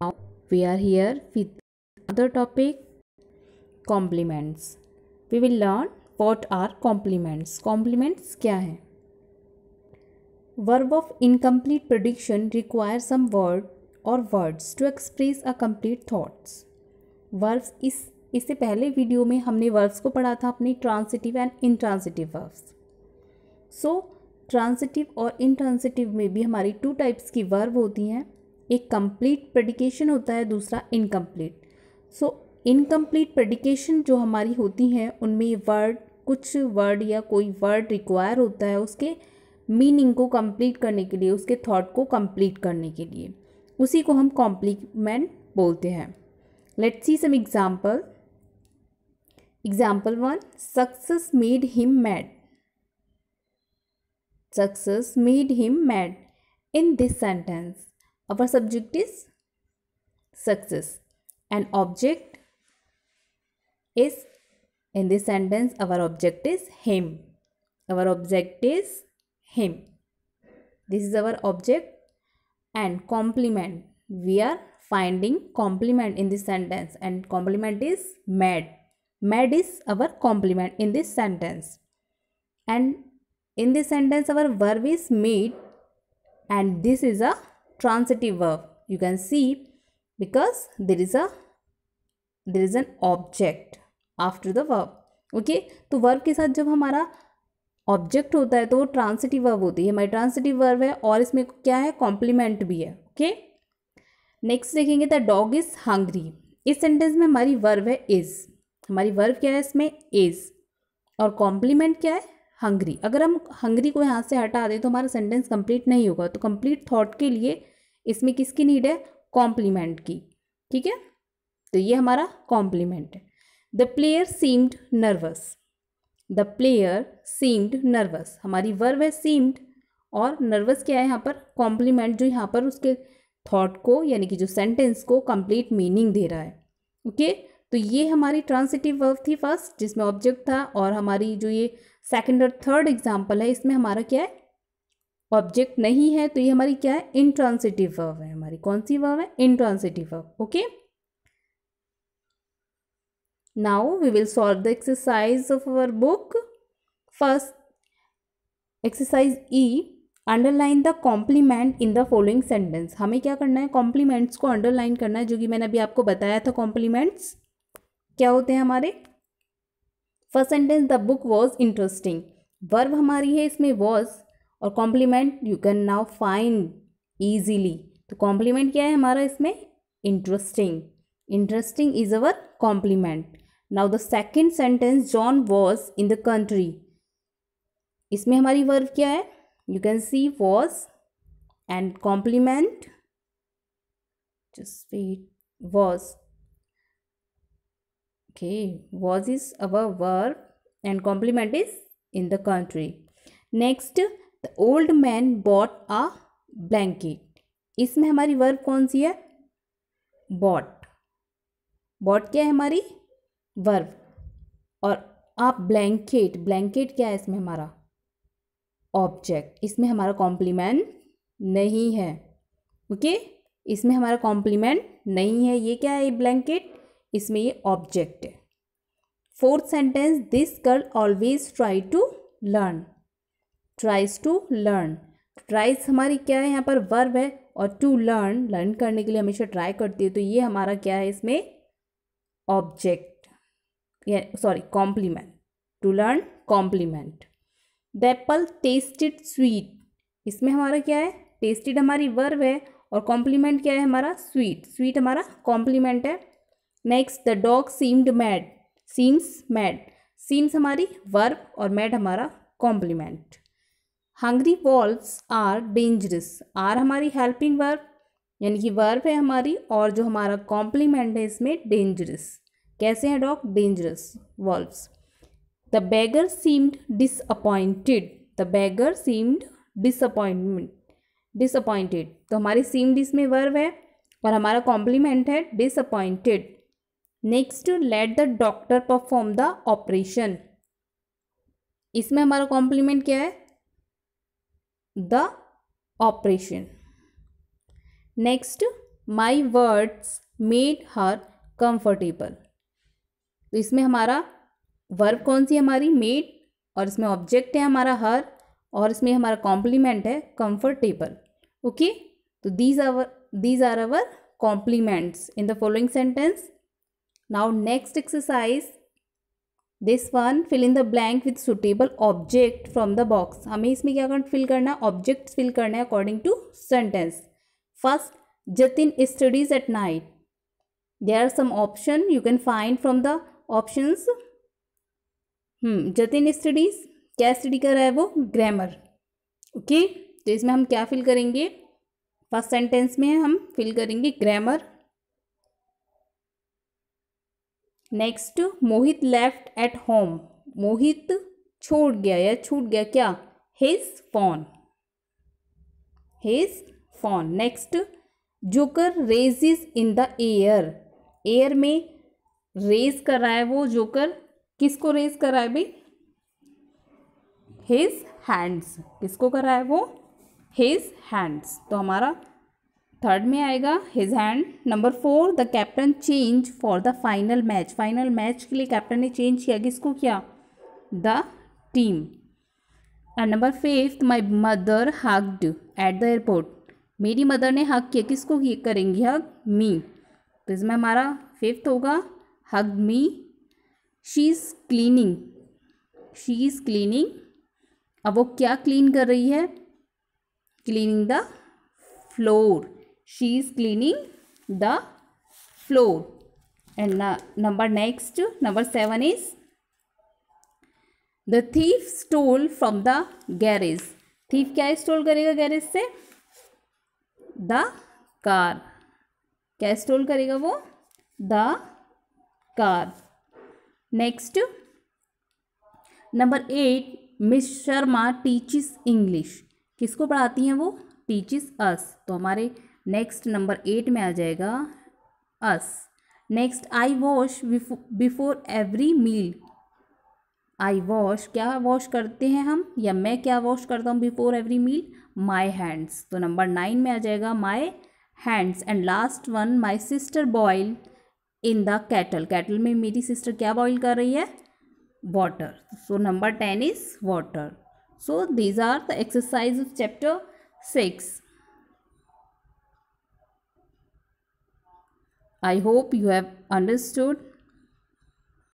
Now we are here with another topic compliments. We will learn what are compliments. Compliments kya hai Verb of incomplete prediction require some word or words to express a complete thoughts. Verbs is इससे पहले video में हमने verbs को पढ़ा था अपनी transitive and intransitive verbs so transitive और intransitive में भी हमारी टू टाइप्स की वर्ब होती हैं एक कंप्लीट प्रेडिकेशन होता है दूसरा इनकम्प्लीट सो इनकम्प्लीट प्रेडिकेशन जो हमारी होती हैं उनमें वर्ड कुछ वर्ड या कोई वर्ड रिक्वायर होता है उसके मीनिंग को कंप्लीट करने के लिए उसके थॉट को कंप्लीट करने के लिए उसी को हम कॉम्प्लीमेंट बोलते हैं let's see some example example one success made him mad success made him mad in this sentence Our subject is success. An object is, in this sentence, our object is him. Our object is him. This is our object and complement. We are finding complement in this sentence and complement is mad. Mad is our complement in this sentence. And in this sentence our verb is meet and this is a transitive verb you can see because there is a there is an object after the verb okay okay? तो verb के साथ जब हमारा object होता है तो वो transitive verb होती है हमारी ट्रांसिटिव वर्ब है और इसमें क्या है कॉम्प्लीमेंट भी है ओके नेक्स्ट देखेंगे द डॉग इज़ हंग्री इस सेंटेंस में हमारी वर्ब है इज़ हमारी वर्ब क्या है इसमें इज़ और कॉम्प्लीमेंट क्या है हंगरी अगर हम हंगरी को यहाँ से हटा दें तो हमारा सेंटेंस कंप्लीट नहीं होगा तो कंप्लीट थॉट के लिए इसमें किसकी नीड है कॉम्प्लीमेंट की ठीक है तो ये हमारा कॉम्प्लीमेंट है the player seemed nervous the player seemed nervous हमारी वर्व है सीम्ड और नर्वस क्या है यहाँ पर कॉम्प्लीमेंट जो यहाँ पर उसके थॉट को यानी कि जो सेंटेंस को कंप्लीट मीनिंग दे रहा है ओके okay? तो ये हमारी ट्रांसिटिव वर्ब थी फर्स्ट जिसमें ऑब्जेक्ट था और हमारी जो ये सेकेंड और थर्ड एग्जाम्पल है इसमें हमारा क्या है ऑब्जेक्ट नहीं है तो ये हमारी क्या है इंट्रांसिटिव वर्ब है हमारी कौन सी वर्ब है intransitive verb okay now we will solve the exercise of our book first exercise E underline the complement in the following sentence हमें क्या करना है कॉम्प्लीमेंट्स को अंडरलाइन करना है जो कि मैंने अभी आपको बताया था कॉम्प्लीमेंट्स क्या होते हैं हमारे first sentence the book was interesting verb हमारी है इसमें वॉज और complement you can now find easily तो कॉम्प्लीमेंट क्या है हमारा इसमें interesting interesting is our complement now the second sentence John was in the country इसमें हमारी वर्ब क्या है you can see was and complement just was Okay, was is our verb and complement is in the country. Next, the old man bought a blanket. इसमें हमारी verb कौन सी है bot bot क्या है हमारी वर्ब और आप ब्लैंकेट ब्लैंकेट क्या है इसमें हमारा ऑब्जेक्ट इसमें हमारा कॉम्प्लीमेंट नहीं है ओके okay? इसमें हमारा कॉम्प्लीमेंट नहीं है ये क्या है ब्लैंकेट इसमें ये ऑब्जेक्ट है fourth sentence this girl always try to learn tries to learn tries हमारी क्या है यहाँ पर वर्ब है और टू लर्न लर्न करने के लिए हमेशा ट्राई करती है तो ये हमारा क्या है इसमें object sorry complement to learn complement the apple tasted sweet इसमें हमारा क्या है टेस्टेड हमारी वर्ब है और कॉम्प्लीमेंट क्या है हमारा स्वीट स्वीट हमारा कॉम्प्लीमेंट है next the dog seemed mad seems mad seems हमारी वर्ब और मैड हमारा complement hungry wolves are dangerous are हमारी हेल्पिंग वर्ब यानी कि वर्ब है हमारी और जो हमारा कॉम्प्लीमेंट है इसमें डेंजरस कैसे हैं dog dangerous wolves the beggar seemed disappointed the beggar seemed disappointment disappointed तो हमारी सीम्ड इसमें वर्ब है और हमारा कॉम्प्लीमेंट है disappointed next let the doctor perform the operation इसमें हमारा कॉम्प्लीमेंट क्या है the operation next my words made her comfortable तो इसमें हमारा वर्ब कौन सी हमारी मेड और इसमें ऑब्जेक्ट है हमारा हर और इसमें हमारा कॉम्प्लीमेंट है कंफर्टेबल ओके तो these our these are our complements in the following sentence now next exercise this one fill in the blank with suitable object from the box हमें इसमें क्या करना फिल करना है ऑब्जेक्ट फिल करना है according to sentence first Jatin studies at night there are some option you can find from the options Jatin studies क्या स्टडी कर रहा है वो ग्रामर ओके okay? तो इसमें हम क्या फिल करेंगे फर्स्ट सेंटेंस में हम फिल करेंगे grammar next Mohit left at home Mohit छोड़ गया या छूट गया क्या his phone his phone next joker raises in the air air में रेज कर रहा है वो जोकर किसको रेज कर रहा है भाई हिज हैंड्स किसको कर रहा है वो हिज हैंड्स तो हमारा थर्ड में आएगा his hand number four the captain change for the final match final match के लिए कैप्टन ने चेंज किया किसको किया the team and number fifth my mother hugged at the airport मेरी मदर ने हक किया किसको करेंगी हक मी तो इसमें हमारा फिफ्थ होगा hug me she is cleaning she is cleaning अब वो क्या क्लीन कर रही है cleaning the floor she is cleaning the floor and number next number 7 is the thief stole from the garage thief क्या स्टोल करेगा garage से the car क्या स्टोल करेगा वो the car next number eight miss Sharma teaches English किसको पढ़ाती हैं वो टीचिस अस तो हमारे नेक्स्ट नंबर एट में आ जाएगा us next I wash before every meal I wash क्या वॉश करते हैं हम या मैं क्या वॉश करता हूँ before every meal my hands तो नंबर नाइन में आ जाएगा my hands and last one my sister boil in the kettle kettle में मेरी सिस्टर क्या बॉयल कर रही है water so number ten is water so these are the exercise of chapter six I hope you have understood.